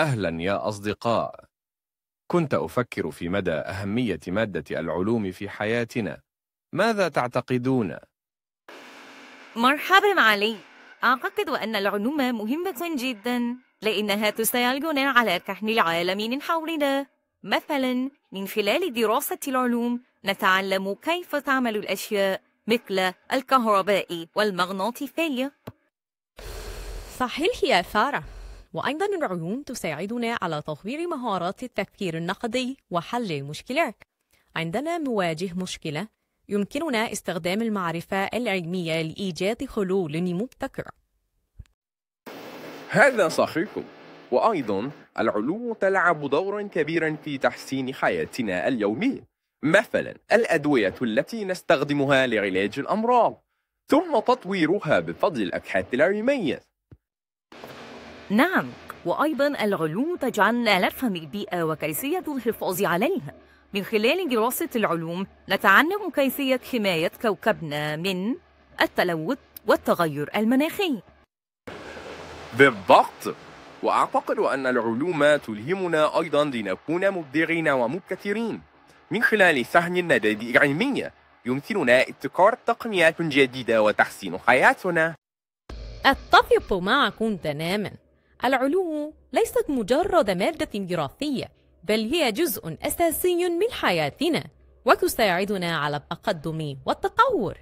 أهلا يا أصدقاء كنت أفكر في مدى أهمية مادة العلوم في حياتنا ماذا تعتقدون؟ مرحبا علي أعتقد أن العلوم مهمة جدا لأنها تساعدنا على كحن العالم من حولنا مثلا من خلال دراسة العلوم نتعلم كيف تعمل الأشياء مثل الكهرباء والمغناطيسية صحيح يا سارة وأيضا العيون تساعدنا على تطوير مهارات التفكير النقدي وحل المشكلات عندما نواجه مشكلة يمكننا استخدام المعرفة العلمية لإيجاد حلول مبتكرة هذا صحيح، وأيضا العلوم تلعب دورا كبيرا في تحسين حياتنا اليومية مثلا الأدوية التي نستخدمها لعلاج الأمراض ثم تطويرها بفضل الأبحاث العلمية نعم وأيضا العلوم تجعلنا نفهم البيئة وكيفية الحفاظ عليها من خلال دراسة العلوم نتعلم كيفية حماية كوكبنا من التلوث والتغير المناخي بالضبط وأعتقد أن العلوم تلهمنا أيضا لنكون مبدعين ومبتكرين من خلال سهم النتائج العلمية يمكننا ابتكار تقنيات جديدة وتحسين حياتنا أتفق معكم تماما العلوم ليست مجرد مادة وراثية بل هي جزء أساسي من حياتنا وتساعدنا على التقدم والتطور